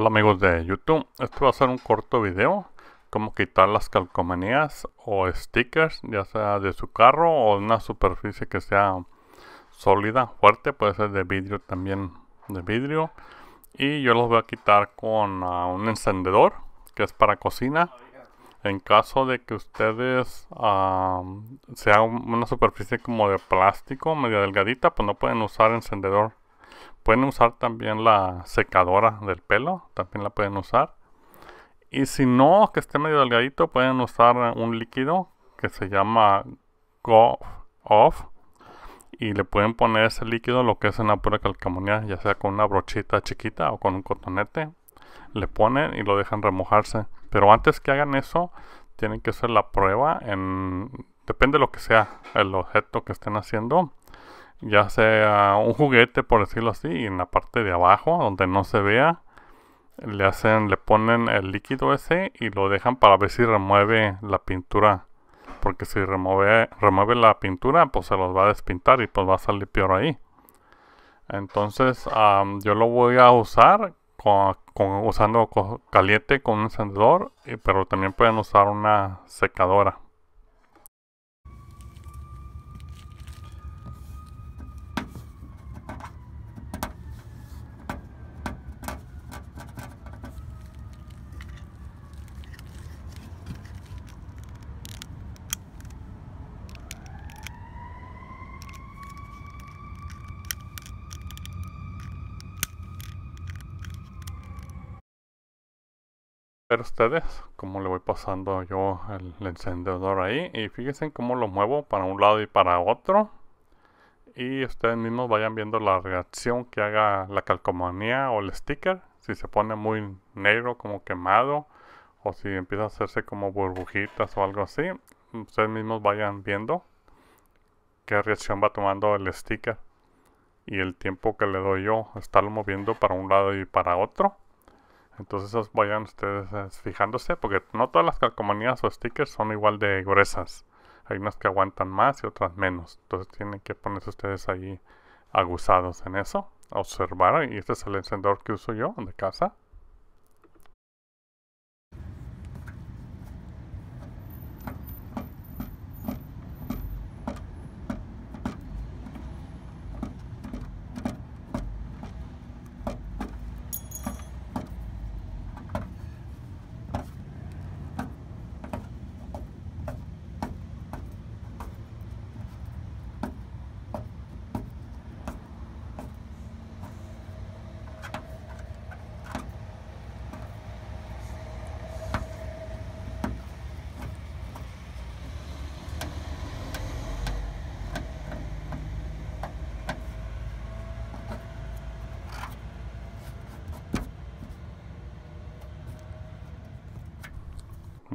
Hola amigos de YouTube, este va a ser un corto video como quitar las calcomanías o stickers ya sea de su carro o una superficie que sea sólida, fuerte, puede ser de vidrio también de vidrio y yo los voy a quitar con ah, un encendedor que es para cocina en caso de que ustedes ah, sea una superficie como de plástico media delgadita pues no pueden usar encendedor pueden usar también la secadora del pelo, también la pueden usar. Y si no, que esté medio delgadito, pueden usar un líquido que se llama Go Off. Y le pueden poner ese líquido, lo que es una pura calcamonía, ya sea con una brochita chiquita o con un cotonete. Le ponen y lo dejan remojarse. Pero antes que hagan eso, tienen que hacer la prueba en... Depende de lo que sea el objeto que estén haciendo ya sea un juguete por decirlo así, y en la parte de abajo, donde no se vea, le hacen, le ponen el líquido ese y lo dejan para ver si remueve la pintura. Porque si remueve, remueve la pintura, pues se los va a despintar y pues va a salir peor ahí. Entonces yo lo voy a usar con, usando caliente con un encendedor, eh, pero también pueden usar una secadora. ver ustedes cómo le voy pasando yo el, encendedor ahí y fíjense cómo lo muevo para un lado y para otro y ustedes mismos vayan viendo la reacción que haga la calcomanía o el sticker si se pone muy negro como quemado o si empieza a hacerse como burbujitas o algo así ustedes mismos vayan viendo qué reacción va tomando el sticker y el tiempo que le doy yo estarlo moviendo para un lado y para otro entonces vayan ustedes eh, fijándose porque no todas las calcomanías o stickers son igual de gruesas. Hay unas que aguantan más y otras menos. Entonces tienen que ponerse ustedes ahí aguzados en eso. Observar. Y este es el encendedor que uso yo de casa.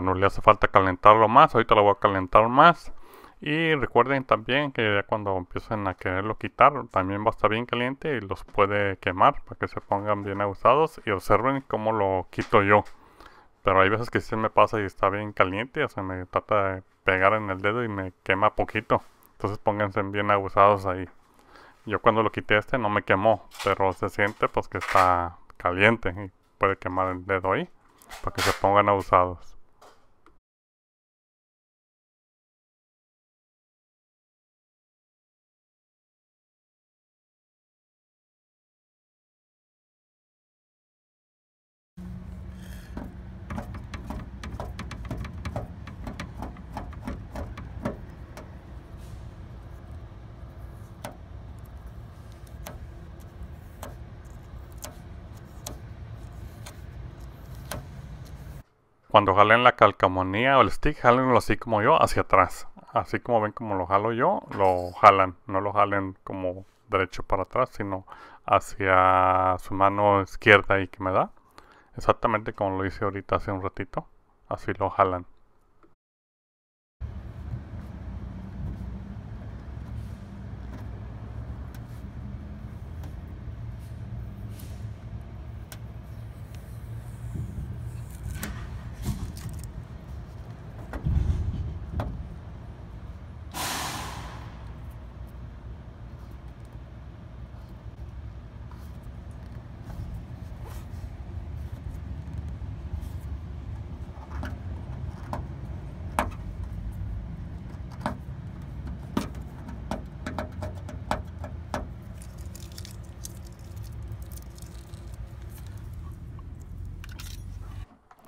no le hace falta calentarlo más, ahorita lo voy a calentar más. Y recuerden también que ya cuando empiecen a quererlo quitar, también va a estar bien caliente y los puede quemar para que se pongan bien abusados y observen cómo lo quito yo. Pero hay veces que sí me pasa y está bien caliente, o sea, me trata de pegar en el dedo y me quema poquito. Entonces pónganse bien abusados ahí. Yo cuando lo quité este no me quemó, pero se siente pues que está caliente y puede quemar el dedo ahí para que se pongan abusados. cuando jalen la calcamonía o el stick, jalenlo así como yo, hacia atrás. Así como ven como lo jalo yo, lo jalan. No lo jalen como derecho para atrás, sino hacia su mano izquierda y que me da. Exactamente como lo hice ahorita hace un ratito. Así lo jalan.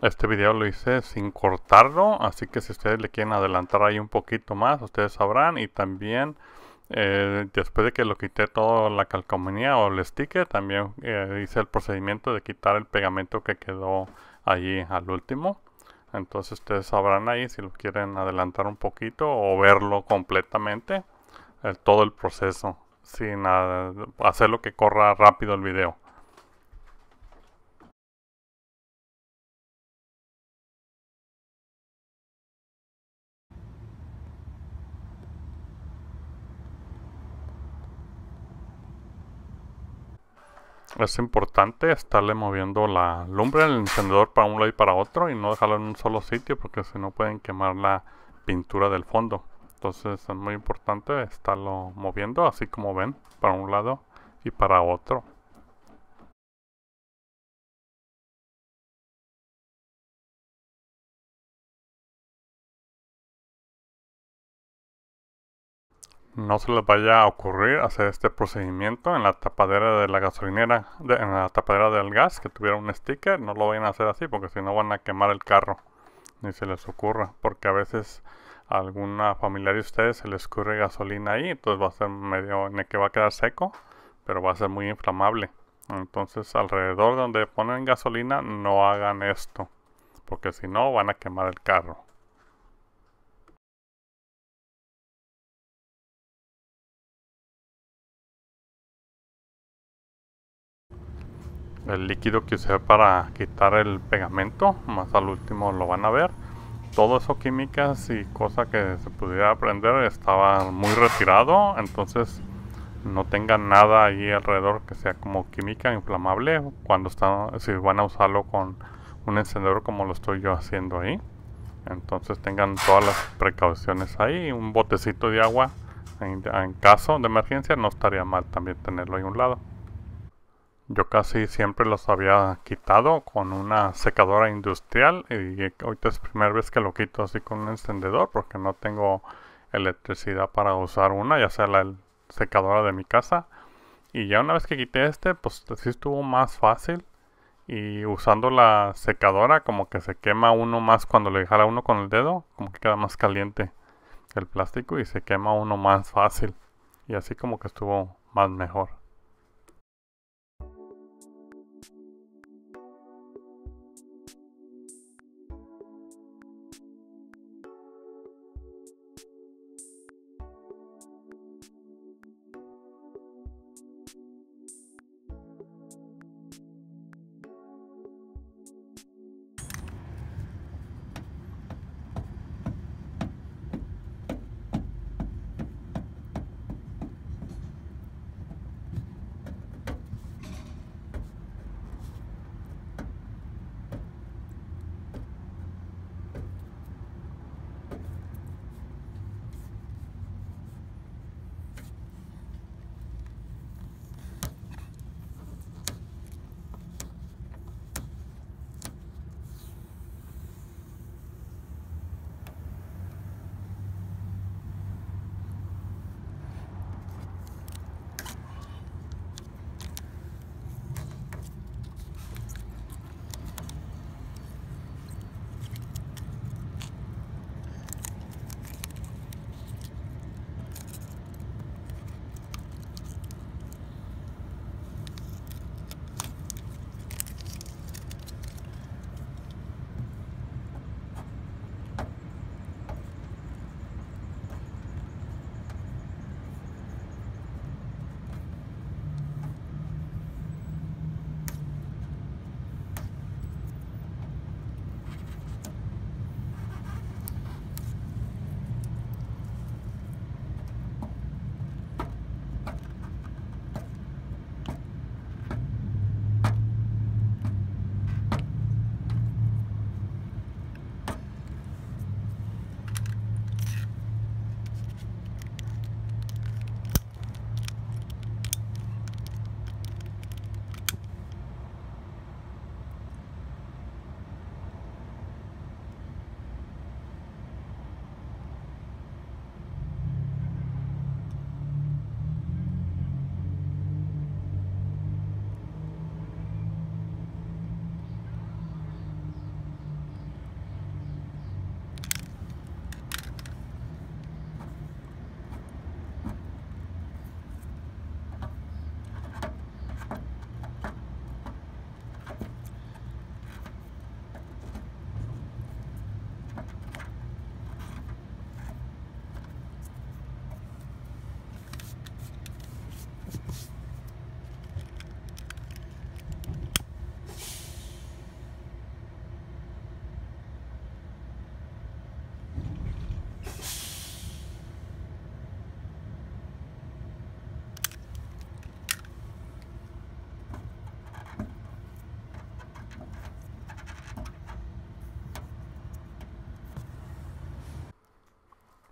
Este video lo hice sin cortarlo, así que si ustedes le quieren adelantar ahí un poquito más, ustedes sabrán. Y también eh, después de que lo quité toda la calcomanía o el sticker, también eh, hice el procedimiento de quitar el pegamento que quedó allí al último. Entonces ustedes sabrán ahí si lo quieren adelantar un poquito o verlo completamente, todo el proceso, sin hacer lo que corra rápido el video. es importante estarle moviendo la lumbre, el encendedor para un lado y para otro y no dejarlo en un solo sitio porque si no pueden quemar la pintura del fondo. Entonces es muy importante estarlo moviendo así como ven para un lado y para otro. no se les vaya a ocurrir hacer este procedimiento en la tapadera de la gasolinera, en la tapadera del gas que tuviera un sticker, no lo vayan a hacer así porque si no van a quemar el carro, ni se les ocurra, porque a veces a alguna familiar de ustedes se les ocurre gasolina ahí, entonces va a ser medio en el que va a quedar seco, pero va a ser muy inflamable. Entonces alrededor donde ponen gasolina no hagan esto, porque si no van a quemar el carro. el líquido que usé para quitar el pegamento, más al último lo van a ver. Todo eso químicas y cosas que se pudiera aprender estaba muy retirado, entonces no tengan nada ahí alrededor que sea como química inflamable cuando están, si van a usarlo con un encendedor como lo estoy yo haciendo ahí. Entonces tengan todas las precauciones ahí, un botecito de agua en, caso de emergencia no estaría mal también tenerlo ahí un lado. Yo casi siempre los había quitado con una secadora industrial y ahorita es la primera vez que lo quito así con un encendedor porque no tengo electricidad para usar una, ya sea la secadora de mi casa. Y ya una vez que quité este, pues así estuvo más fácil. Y usando la secadora como que se quema uno más cuando le dejara uno con el dedo, como que queda más caliente el plástico y se quema uno más fácil. Y así como que estuvo más mejor.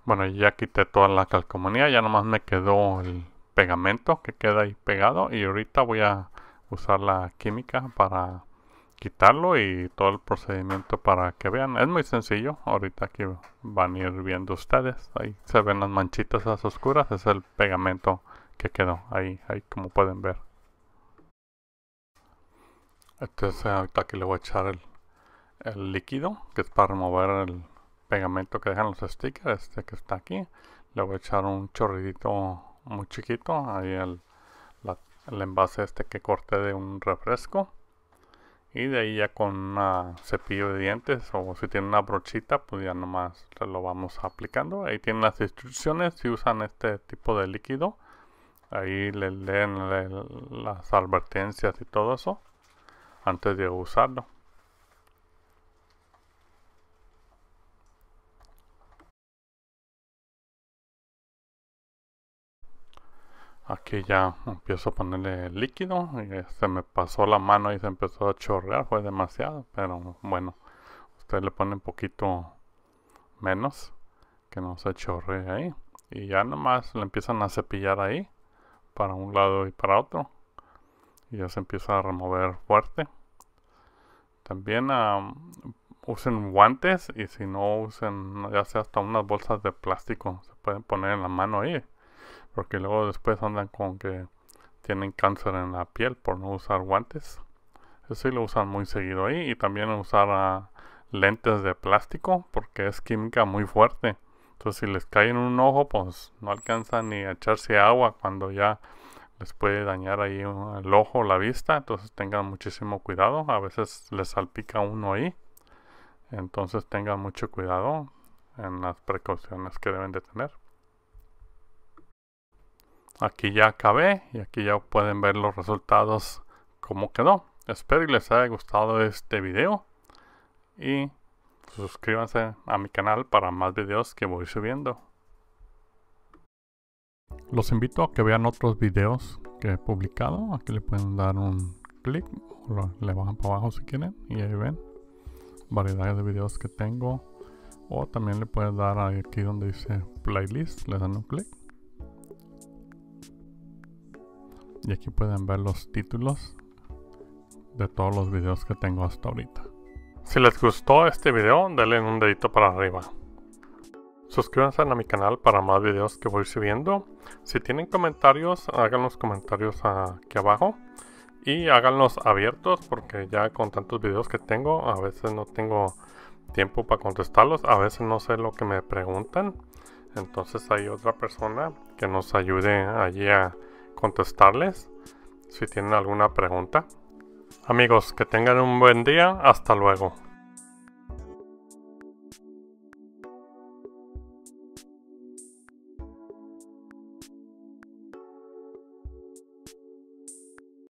Bueno, ya quité toda la calcomanía, ya nomás me quedó el pegamento que queda ahí pegado y ahorita voy a usar la química para quitarlo y todo el procedimiento para que vean. Es muy sencillo, ahorita aquí van a ir viendo ustedes. Ahí se ven las manchitas las oscuras, es el pegamento que quedó ahí, ahí como pueden ver. Entonces ahorita aquí le voy a echar el líquido que es para remover el pegamento que dejan los stickers, este que está aquí. Le voy a echar un chorridito muy chiquito ahí el, envase este que corté de un refresco. Y de ahí ya con un cepillo de dientes o si tiene una brochita, pues ya nomás lo vamos aplicando. Ahí tienen las instrucciones si usan este tipo de líquido. Ahí le leen las advertencias y todo eso antes de usarlo. Aquí ya empiezo a ponerle líquido y se me pasó la mano y se empezó a chorrear, fue demasiado, pero bueno, Usted le pone un poquito menos que no se chorree ahí y ya nomás le empiezan a cepillar ahí para un lado y para otro y ya se empieza a remover fuerte. También usen guantes y si no usen ya sea hasta unas bolsas de plástico se pueden poner en la mano ahí porque luego después andan con que tienen cáncer en la piel por no usar guantes. Eso sí lo usan muy seguido ahí. Y también usar ah, lentes de plástico porque es química muy fuerte. Entonces si les cae en un ojo pues no alcanzan ni a echarse agua cuando ya les puede dañar ahí uh, el ojo, la vista. Entonces tengan muchísimo cuidado. A veces les salpica uno ahí. Entonces tengan mucho cuidado en las precauciones que deben de tener. Aquí ya acabé y aquí ya pueden ver los resultados como quedó. Espero que les haya gustado este video y suscríbanse a mi canal para más videos que voy subiendo. Los invito a que vean otros videos que he publicado. Aquí le pueden dar un clic o le bajan para abajo si quieren y ahí ven variedades de videos que tengo. O también le pueden dar aquí donde dice playlist, le dan un clic y aquí pueden ver los títulos de todos los videos que tengo hasta ahorita. Si les gustó este video, denle un dedito para arriba. Suscríbanse a mi canal para más videos que voy subiendo. Si tienen comentarios, hagan los comentarios aquí abajo. Y háganlos abiertos porque ya con tantos videos que tengo, a veces no tengo tiempo para contestarlos. A veces no sé lo que me preguntan. Entonces hay otra persona que nos ayude allí a contestarles si tienen alguna pregunta. Amigos, que tengan un buen día. Hasta luego.